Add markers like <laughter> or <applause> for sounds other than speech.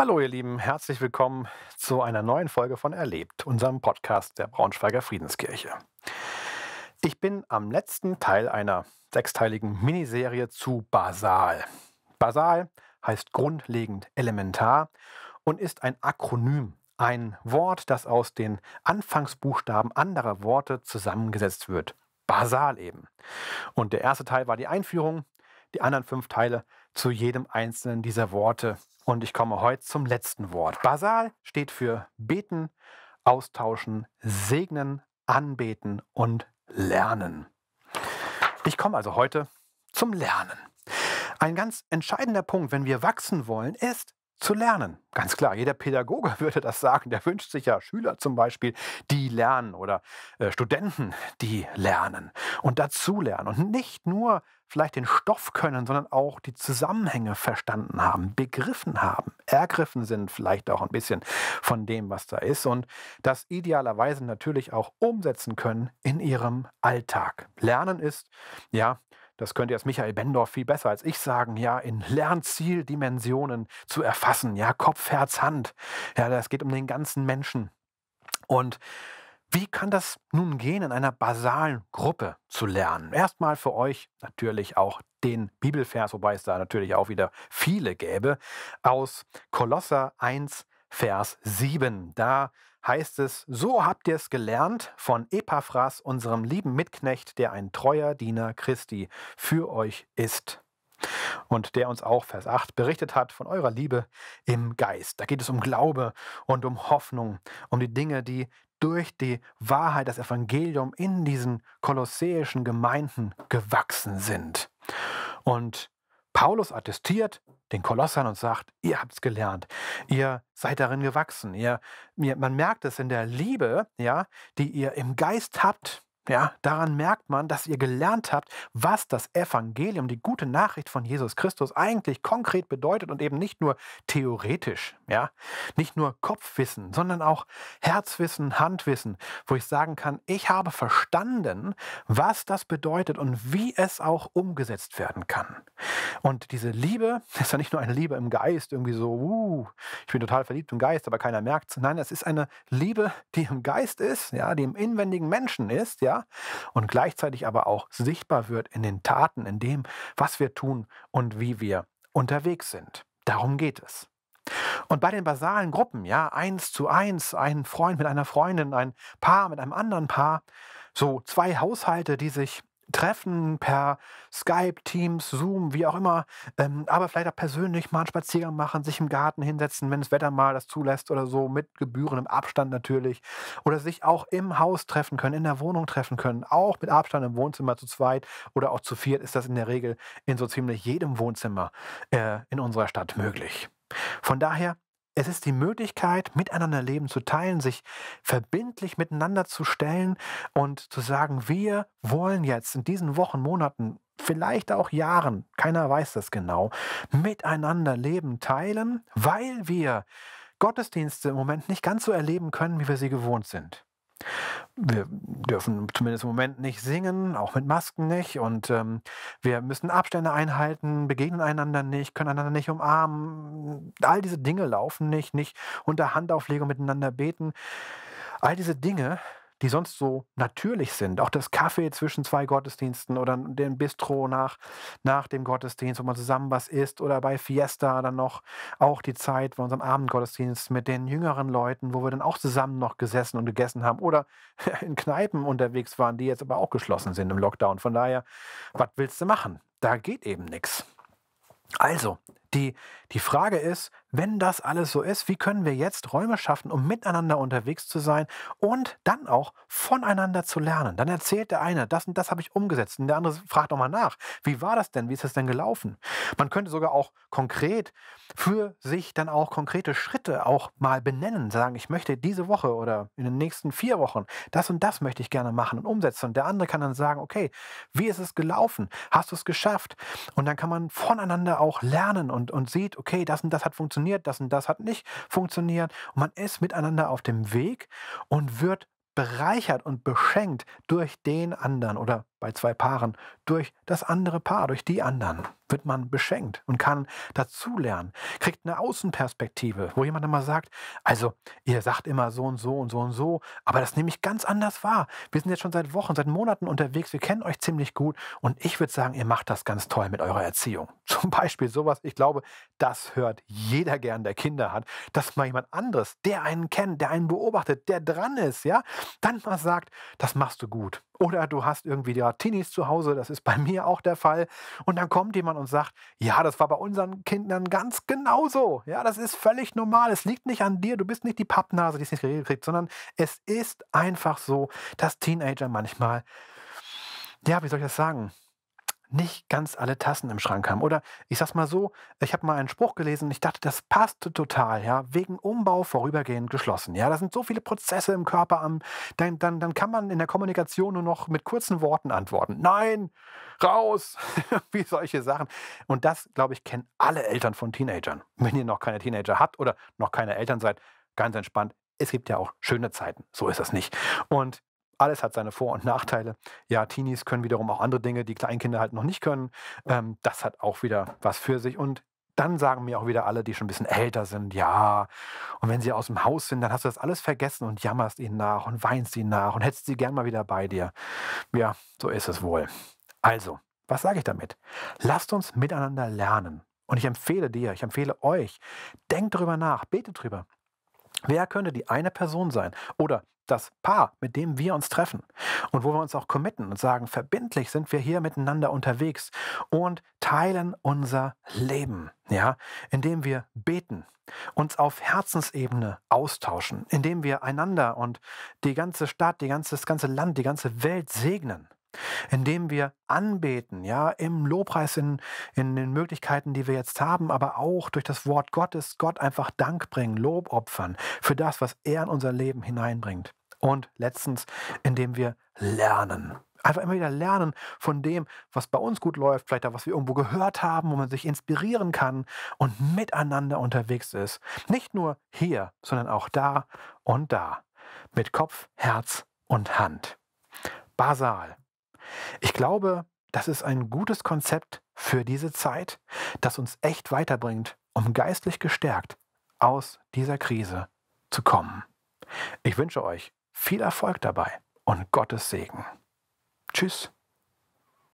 Hallo ihr Lieben, herzlich willkommen zu einer neuen Folge von Erlebt, unserem Podcast der Braunschweiger Friedenskirche. Ich bin am letzten Teil einer sechsteiligen Miniserie zu Basal. Basal heißt grundlegend elementar und ist ein Akronym, ein Wort, das aus den Anfangsbuchstaben anderer Worte zusammengesetzt wird. Basal eben. Und der erste Teil war die Einführung, die anderen fünf Teile zu jedem einzelnen dieser Worte. Und ich komme heute zum letzten Wort. Basal steht für beten, austauschen, segnen, anbeten und lernen. Ich komme also heute zum Lernen. Ein ganz entscheidender Punkt, wenn wir wachsen wollen, ist, zu lernen. Ganz klar, jeder Pädagoge <laughs> würde das sagen. Der wünscht sich ja Schüler zum Beispiel, die lernen oder äh, Studenten, die lernen und dazulernen und nicht nur vielleicht den Stoff können, sondern auch die Zusammenhänge verstanden haben, begriffen haben, ergriffen sind vielleicht auch ein bisschen von dem, was da ist und das idealerweise natürlich auch umsetzen können in ihrem Alltag. Lernen ist ja das könnte jetzt Michael Bendorf viel besser als ich sagen, ja, in Lernzieldimensionen zu erfassen, ja, Kopf, Herz, Hand. Ja, das geht um den ganzen Menschen. Und wie kann das nun gehen, in einer basalen Gruppe zu lernen? Erstmal für euch natürlich auch den Bibelvers, wobei es da natürlich auch wieder viele gäbe, aus Kolosser 1, Vers 7. Da heißt es, so habt ihr es gelernt von Epaphras, unserem lieben Mitknecht, der ein treuer Diener Christi für euch ist. Und der uns auch, Vers 8, berichtet hat von eurer Liebe im Geist. Da geht es um Glaube und um Hoffnung, um die Dinge, die durch die Wahrheit, das Evangelium in diesen kolossäischen Gemeinden gewachsen sind. Und Paulus attestiert den Kolossern und sagt, ihr habt's gelernt, ihr seid darin gewachsen, ihr, man merkt es in der Liebe, ja, die ihr im Geist habt, ja, daran merkt man, dass ihr gelernt habt, was das Evangelium, die gute Nachricht von Jesus Christus eigentlich konkret bedeutet und eben nicht nur theoretisch, ja, nicht nur Kopfwissen, sondern auch Herzwissen, Handwissen, wo ich sagen kann, ich habe verstanden, was das bedeutet und wie es auch umgesetzt werden kann. Und diese Liebe ist ja nicht nur eine Liebe im Geist, irgendwie so, uh, ich bin total verliebt im Geist, aber keiner merkt es. Nein, es ist eine Liebe, die im Geist ist, ja, die im inwendigen Menschen ist, ja, und gleichzeitig aber auch sichtbar wird in den Taten, in dem, was wir tun und wie wir unterwegs sind. Darum geht es. Und bei den basalen Gruppen, ja, eins zu eins, ein Freund mit einer Freundin, ein Paar mit einem anderen Paar, so zwei Haushalte, die sich Treffen per Skype, Teams, Zoom, wie auch immer, ähm, aber vielleicht auch persönlich mal einen Spaziergang machen, sich im Garten hinsetzen, wenn das Wetter mal das zulässt oder so, mit gebührendem Abstand natürlich. Oder sich auch im Haus treffen können, in der Wohnung treffen können, auch mit Abstand im Wohnzimmer zu zweit oder auch zu viert ist das in der Regel in so ziemlich jedem Wohnzimmer äh, in unserer Stadt möglich. Von daher es ist die Möglichkeit, miteinander Leben zu teilen, sich verbindlich miteinander zu stellen und zu sagen, wir wollen jetzt in diesen Wochen, Monaten, vielleicht auch Jahren, keiner weiß das genau, miteinander Leben teilen, weil wir Gottesdienste im Moment nicht ganz so erleben können, wie wir sie gewohnt sind wir dürfen zumindest im Moment nicht singen, auch mit Masken nicht. Und ähm, wir müssen Abstände einhalten, begegnen einander nicht, können einander nicht umarmen. All diese Dinge laufen nicht, nicht unter Handauflegung miteinander beten. All diese Dinge die sonst so natürlich sind. Auch das Kaffee zwischen zwei Gottesdiensten oder den Bistro nach, nach dem Gottesdienst, wo man zusammen was isst oder bei Fiesta dann noch auch die Zeit bei unserem Abendgottesdienst mit den jüngeren Leuten, wo wir dann auch zusammen noch gesessen und gegessen haben oder <laughs> in Kneipen unterwegs waren, die jetzt aber auch geschlossen sind im Lockdown. Von daher, was willst du machen? Da geht eben nichts. Also, die, die Frage ist, wenn das alles so ist, wie können wir jetzt Räume schaffen, um miteinander unterwegs zu sein und dann auch voneinander zu lernen? Dann erzählt der eine, das und das habe ich umgesetzt und der andere fragt nochmal nach, wie war das denn, wie ist das denn gelaufen? Man könnte sogar auch konkret für sich dann auch konkrete Schritte auch mal benennen, sagen, ich möchte diese Woche oder in den nächsten vier Wochen das und das möchte ich gerne machen und umsetzen. Und der andere kann dann sagen, okay, wie ist es gelaufen? Hast du es geschafft? Und dann kann man voneinander auch lernen und, und sieht, okay, das und das hat funktioniert, das und das hat nicht funktioniert. Und man ist miteinander auf dem Weg und wird bereichert und beschenkt durch den anderen oder bei zwei Paaren durch das andere Paar, durch die anderen wird man beschenkt und kann dazulernen, kriegt eine Außenperspektive, wo jemand immer sagt, also ihr sagt immer so und so und so und so, aber das nehme ich ganz anders wahr. Wir sind jetzt schon seit Wochen, seit Monaten unterwegs, wir kennen euch ziemlich gut und ich würde sagen, ihr macht das ganz toll mit eurer Erziehung. <laughs> Zum Beispiel sowas, ich glaube, das hört jeder gern, der Kinder hat, dass mal jemand anderes, der einen kennt, der einen beobachtet, der dran ist, ja, dann mal sagt, das machst du gut. Oder du hast irgendwie da Teenies zu Hause, das ist bei <laughs> mir auch der Fall. Und dann kommt jemand und sagt, ja, das war bei unseren Kindern ganz genauso. Ja, das ist völlig normal. Es liegt nicht an dir, du bist nicht die Pappnase, die es nicht geregelt kriegt, sondern es ist einfach so, dass Teenager manchmal, ja, wie soll ich das sagen, nicht ganz alle Tassen im Schrank haben. Oder ich sag's mal so, ich habe mal einen Spruch gelesen und ich dachte, das passt total, ja, wegen Umbau vorübergehend geschlossen. Ja, da sind so viele Prozesse im Körper am, dann, dann, dann kann man in der Kommunikation nur noch mit kurzen Worten antworten. Nein, raus, <laughs> wie solche Sachen. Und das, glaube ich, kennen alle Eltern von Teenagern. Wenn ihr noch keine Teenager habt oder noch keine Eltern seid, ganz entspannt, es gibt ja auch schöne Zeiten, so ist das nicht. Und alles hat seine Vor- und Nachteile. Ja, Teenies können wiederum auch andere Dinge, die Kleinkinder halt noch nicht können. Ähm, das hat auch wieder was für sich. Und dann sagen mir auch wieder alle, die schon ein bisschen älter sind, ja. Und wenn sie aus dem Haus sind, dann hast du das alles vergessen und jammerst ihnen nach und weinst ihnen nach und hättest sie gern mal wieder bei dir. Ja, so ist es wohl. Also, was sage ich damit? Lasst uns miteinander lernen. Und ich empfehle dir, ich empfehle euch, denkt drüber nach, betet drüber. Wer könnte die eine Person sein oder das Paar, mit dem wir uns treffen und wo wir uns auch committen und sagen, verbindlich sind wir hier miteinander unterwegs und teilen unser Leben, ja, indem wir beten, uns auf Herzensebene austauschen, indem wir einander und die ganze Stadt, die ganze, das ganze Land, die ganze Welt segnen indem wir anbeten, ja, im Lobpreis, in, in den Möglichkeiten, die wir jetzt haben, aber auch durch das Wort Gottes, Gott einfach Dank bringen, Lob opfern für das, was er in unser Leben hineinbringt. Und letztens, indem wir lernen. Einfach immer wieder lernen von dem, was bei uns gut läuft, vielleicht auch was wir irgendwo gehört haben, wo man sich inspirieren kann und miteinander unterwegs ist. Nicht nur hier, sondern auch da und da. Mit Kopf, Herz und Hand. Basal. Ich glaube, das ist ein gutes Konzept für diese Zeit, das uns echt weiterbringt, um geistlich gestärkt aus dieser Krise zu kommen. Ich wünsche euch viel Erfolg dabei und Gottes Segen. Tschüss.